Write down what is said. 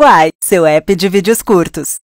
Uai, seu app de vídeos curtos.